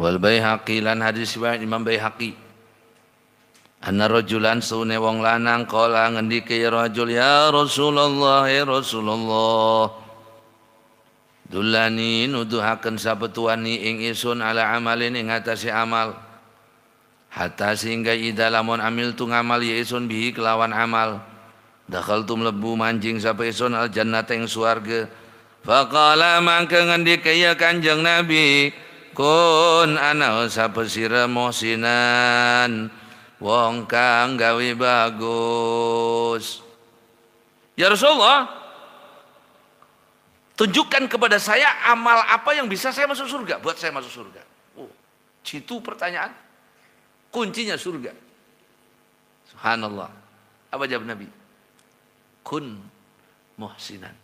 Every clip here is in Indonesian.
Wal haki lan hadis wa Imam haki Anna rajulan sune wong lanang kala ngendike ya rajul ya Rasulullah ya Rasulullah. Dulani nuduhaken sabetuani ing isun ala amalin ing atase amal. Hatta sehingga ida lamun amil tu ngamal ya isun bihi kelawan amal. Dakhal tu mlebu manjing sapa isun al jannata ing suarga Faqala mangke ngendike ya Kanjeng Nabi kun ana sapa sira muhsinan wong kang gawe bagus ya Rasulullah tunjukkan kepada saya amal apa yang bisa saya masuk surga buat saya masuk surga oh, situ pertanyaan kuncinya surga subhanallah apa jawab Nabi kun muhsinan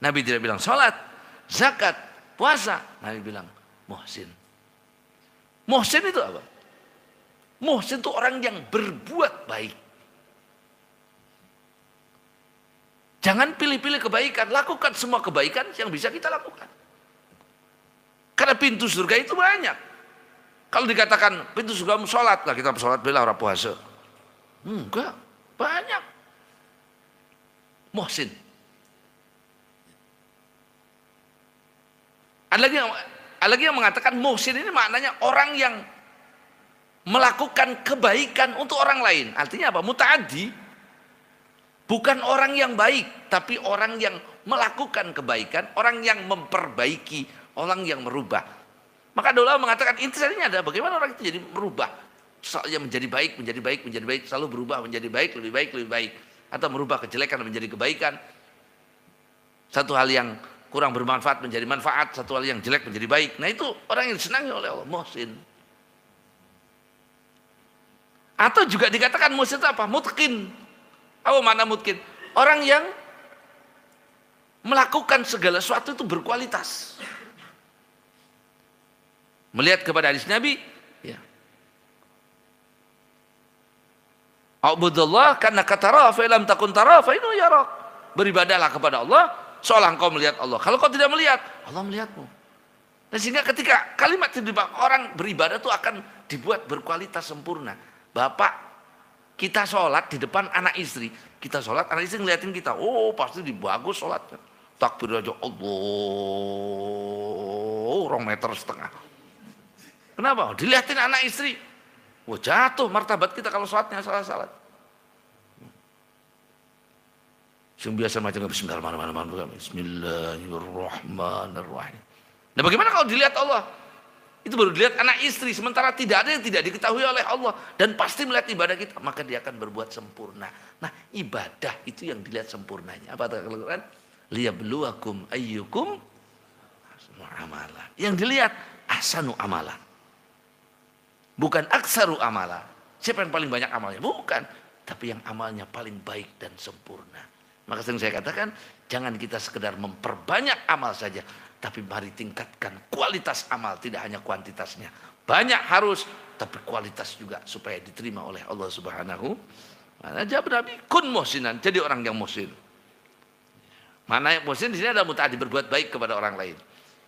Nabi tidak bilang salat, zakat puasa Nabi bilang Mohsin. Mohsin itu apa? Mohsin itu orang yang berbuat baik. Jangan pilih-pilih kebaikan, lakukan semua kebaikan yang bisa kita lakukan. Karena pintu surga itu banyak. Kalau dikatakan pintu surga sholat, lah kita sholat bela orang puasa. enggak, banyak. Mohsin. Ada lagi yang ada lagi yang mengatakan muhsin ini maknanya orang yang melakukan kebaikan untuk orang lain. Artinya apa? Mutaadi bukan orang yang baik, tapi orang yang melakukan kebaikan, orang yang memperbaiki, orang yang merubah. Maka dulu mengatakan intinya ada bagaimana orang itu jadi merubah, soalnya menjadi baik, menjadi baik, menjadi baik, selalu berubah menjadi baik, lebih baik, lebih baik, atau merubah kejelekan menjadi kebaikan. Satu hal yang kurang bermanfaat menjadi manfaat, satu hal yang jelek menjadi baik. Nah itu orang yang disenangi oleh Allah, muhsin. Atau juga dikatakan muhsin itu apa? Mutkin. Apa mana mutkin? Orang yang melakukan segala sesuatu itu berkualitas. Melihat kepada hadis Nabi, ya. Abdullah karena kata Rafa, takun Rafa fa Beribadahlah kepada Allah seolah engkau melihat Allah. Kalau kau tidak melihat, Allah melihatmu. Dan sehingga ketika kalimat itu orang beribadah itu akan dibuat berkualitas sempurna. Bapak kita sholat di depan anak istri, kita sholat anak istri ngeliatin kita, oh pasti dibagus sholatnya. Takbir aja Allah, orang meter setengah. Kenapa? Dilihatin anak istri, Wah jatuh martabat kita kalau sholatnya salah-salah. Yang biasa macam Bismillahirrahmanirrahim. Bismillahirrahmanirrahim. Nah bagaimana kalau dilihat Allah? Itu baru dilihat anak istri. Sementara tidak ada yang tidak diketahui oleh Allah. Dan pasti melihat ibadah kita. Maka dia akan berbuat sempurna. Nah ibadah itu yang dilihat sempurnanya. Apa kata Al-Quran? Liyabluwakum ayyukum amala Yang dilihat asanu amala Bukan aksaru amala Siapa yang paling banyak amalnya? Bukan. Tapi yang amalnya paling baik dan sempurna. Maka sering saya katakan, jangan kita sekedar memperbanyak amal saja, tapi mari tingkatkan kualitas amal, tidak hanya kuantitasnya. Banyak harus, tapi kualitas juga supaya diterima oleh Allah Subhanahu Mana jawab Nabi, kun muhsinan, jadi orang yang muhsin. Mana yang muhsin di sini ada mutaadi berbuat baik kepada orang lain.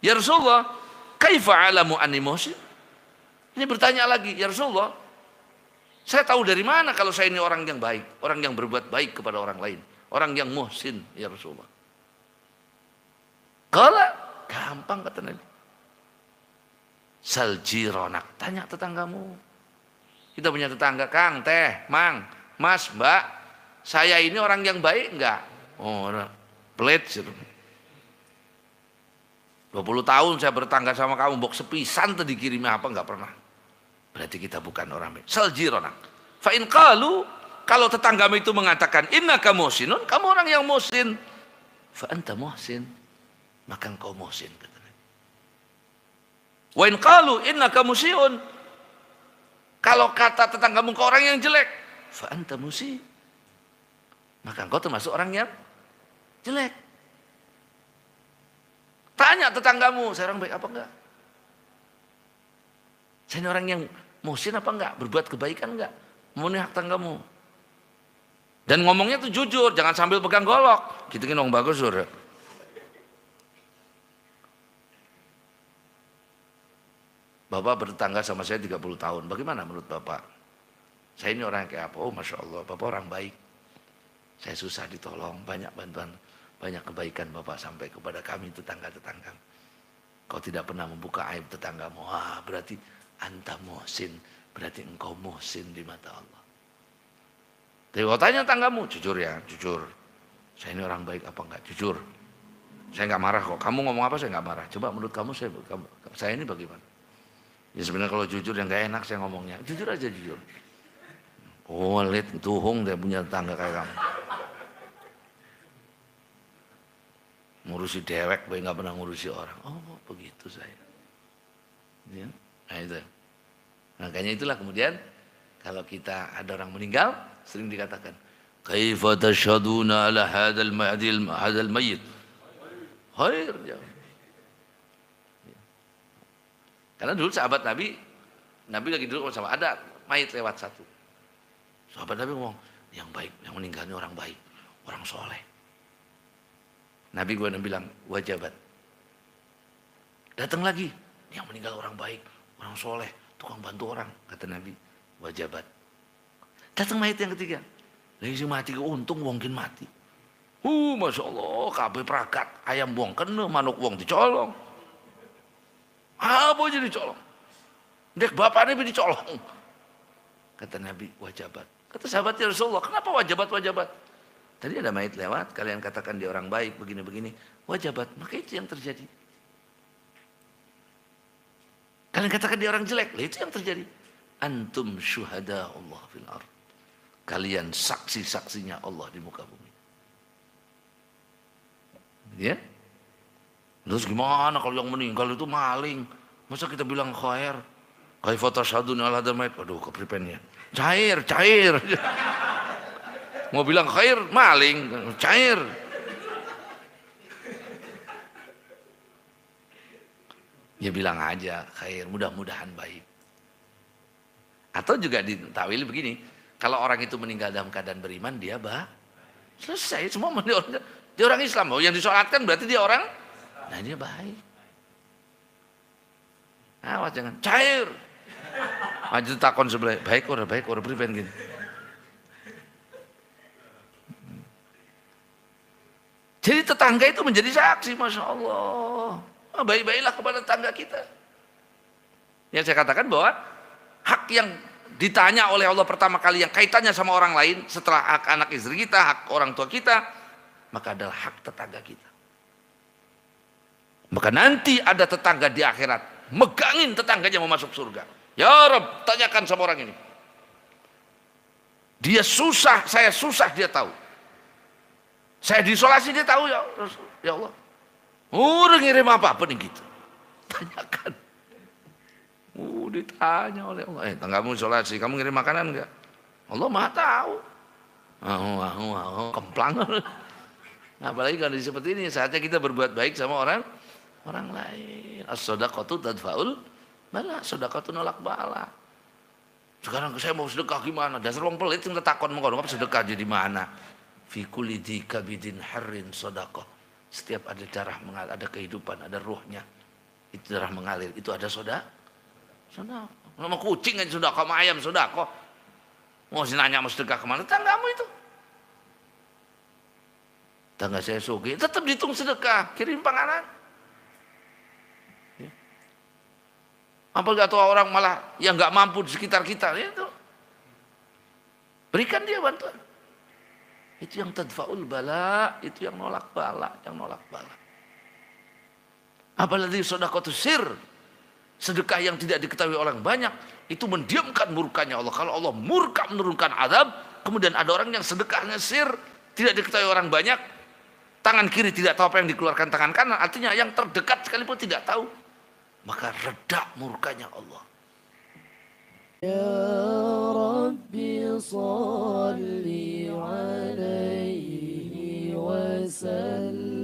Ya Rasulullah, kaifa alamu anni muhsin? Ini bertanya lagi, ya Rasulullah, saya tahu dari mana kalau saya ini orang yang baik, orang yang berbuat baik kepada orang lain orang yang muhsin ya Rasulullah. Kalau gampang kata Nabi. Saljironak, tanya tetanggamu. Kita punya tetangga, Kang, Teh, Mang, Mas, Mbak, saya ini orang yang baik enggak? Oh, pelit 20 tahun saya bertangga sama kamu, bok sepisan tadi dikirimnya apa enggak pernah. Berarti kita bukan orang baik. Saljironak. Fa in qalu kalau tetanggamu itu mengatakan inna kamu sinun, kamu orang yang musin, Fa anta muhsin. Maka engkau musin. Wa in qalu inna kamu siun, Kalau kata tetanggamu kau orang yang jelek, fa anta musi. Maka engkau termasuk orang yang jelek. Tanya tetanggamu, saya orang baik apa enggak? Saya orang yang musin apa enggak? Berbuat kebaikan enggak? Memenuhi hak tanggamu. Dan ngomongnya tuh jujur, jangan sambil pegang golok. Gitu kan ngomong Bagus Sur. Bapak bertetangga sama saya 30 tahun. Bagaimana menurut Bapak? Saya ini orang yang kayak apa? Oh Masya Allah, Bapak orang baik. Saya susah ditolong, banyak bantuan, banyak kebaikan Bapak sampai kepada kami tetangga-tetangga. Kau tidak pernah membuka aib tetanggamu. Wah, berarti anta sin. berarti engkau muhsin di mata Allah. Tapi kalau tanya tanggamu, jujur ya, jujur. Saya ini orang baik apa enggak? Jujur. Saya enggak marah kok. Kamu ngomong apa saya enggak marah. Coba menurut kamu saya kamu, saya ini bagaimana? Ya sebenarnya kalau jujur yang enggak enak saya ngomongnya. Jujur aja jujur. Oh, lihat tuhung dia punya tangga kayak kamu. Ngurusi dewek, baik nggak pernah ngurusi orang. Oh, begitu saya. Ya, nah itu. Makanya nah, itulah kemudian kalau kita ada orang meninggal, sering dikatakan kaifa tashhaduna ala hadal ma'adil hadzal mayyit khair ya. karena dulu sahabat Nabi Nabi lagi duduk sama ada mayit lewat satu sahabat Nabi ngomong yang baik yang meninggalnya orang baik orang soleh Nabi gue bilang wajabat datang lagi yang meninggal orang baik orang soleh tukang bantu orang kata Nabi wajabat Datang mayat yang ketiga. Lagi si mati untung wongkin mati. Uh, masya Allah, kabe prakat, ayam wong kena, manuk wong dicolong. Apa jadi colong? Dek bapaknya ini dicolong. Kata Nabi, wajabat. Kata sahabat ya Rasulullah, kenapa wajabat-wajabat? Tadi ada mayat lewat, kalian katakan dia orang baik, begini-begini. Wajabat, maka itu yang terjadi. Kalian katakan dia orang jelek, itu yang terjadi. Antum syuhada Allah fil ar. Kalian saksi-saksinya Allah di muka bumi. Ya? Terus gimana kalau yang meninggal itu maling? Masa kita bilang khair? Kaifa tashhadun ala damayt? Aduh, kepripennya. Cair, cair. Mau bilang khair, maling, cair. Ya bilang aja khair, mudah-mudahan baik. Atau juga ditawili begini, kalau orang itu meninggal dalam keadaan beriman, dia bah. Selesai, semua orang, dia orang Islam. Oh, yang disolatkan berarti dia orang. Nah dia baik. Awas jangan cair. Aja ah, takon sebelah, baik orang baik orang beri gini. Jadi tetangga itu menjadi saksi, masya Allah. Ah, baik-baiklah kepada tetangga kita. Yang saya katakan bahwa hak yang ditanya oleh Allah pertama kali yang kaitannya sama orang lain setelah hak anak istri kita, hak orang tua kita, maka adalah hak tetangga kita. Maka nanti ada tetangga di akhirat, megangin tetangganya mau masuk surga. Ya Rob, tanyakan sama orang ini. Dia susah, saya susah dia tahu. Saya diisolasi dia tahu ya, ya Allah. Urung ngirim apa apa nih gitu. Tanyakan. Uh, ditanya oleh Allah, eh tanggamu sholat sih, kamu ngirim makanan enggak? Allah mah tahu. Oh, oh, oh, kemplang. Nah, apalagi kalau seperti ini, saatnya kita berbuat baik sama orang orang lain. As-sadaqatu tadfa'ul bala, sedekah nolak bala. Sekarang saya mau sedekah gimana? Dasar orang pelit yang takon mengkon, apa sedekah jadi mana? Fi kulli bidin harin sedekah. Setiap ada darah mengalir, ada kehidupan, ada ruhnya. Itu darah mengalir, itu ada soda sudah, Sama kucing yang sudah sama ayam sudah kok. Mau sih nanya mau sedekah kemana? Tanggamu itu. Tangga saya sugi, tetap dihitung sedekah, kirim panganan. Ya. Apa gak tahu orang malah yang nggak mampu di sekitar kita ya itu. Berikan dia bantuan. Itu yang tadfaul bala, itu yang nolak bala, yang nolak bala. Apalagi sudah kau sir, sedekah yang tidak diketahui orang banyak itu mendiamkan murkanya Allah. Kalau Allah murka menurunkan azab, kemudian ada orang yang sedekahnya sir, tidak diketahui orang banyak, tangan kiri tidak tahu apa yang dikeluarkan tangan kanan, artinya yang terdekat sekalipun tidak tahu, maka reda murkanya Allah. Ya Rabbi salli alaihi wa